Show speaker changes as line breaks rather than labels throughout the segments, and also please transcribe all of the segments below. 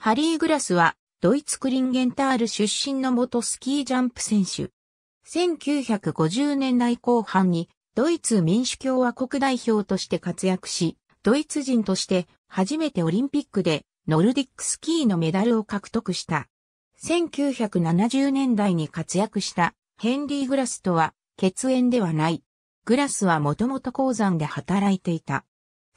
ハリー・グラスは、ドイツクリンゲンタール出身の元スキージャンプ選手。
1950年代後半に、ドイツ民主共和国代表として活躍し、ドイツ人として初めてオリンピックでノルディックスキーのメダルを獲得した。1970年代に活躍したヘンリー・グラスとは血縁ではない。グラスはもともと鉱山で働いていた。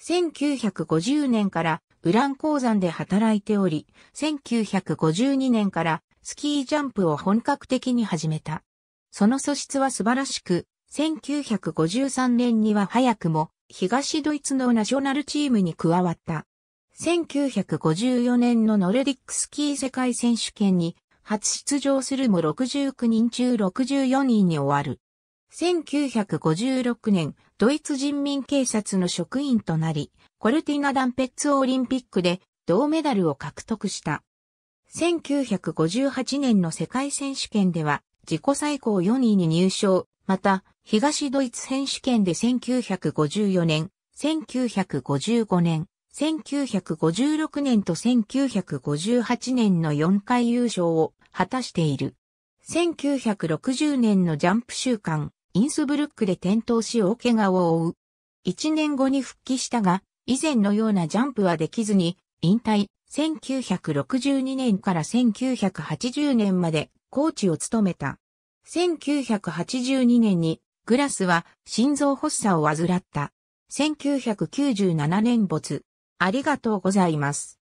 1950年からウラン鉱山で働いており、1952年からスキージャンプを本格的に始めた。その素質は素晴らしく、1953年には早くも東ドイツのナショナルチームに加わった。1954年のノルディックスキー世界選手権に初出場するも69人中64人に終わる。1956年、ドイツ人民警察の職員となり、コルティナ・ダンペッツオリンピックで銅メダルを獲得した。1958年の世界選手権では自己最高4位に入賞、また東ドイツ選手権で1954年、1955年、1956年と1958年の4回優勝を果たしている。1960年のジャンプ週間、インスブルックで転倒し大怪我を負う。1年後に復帰したが、以前のようなジャンプはできずに、引退、1962年から1980年までコーチを務めた。1982年にグラスは心臓発作を患った。
1997年没。ありがとうございます。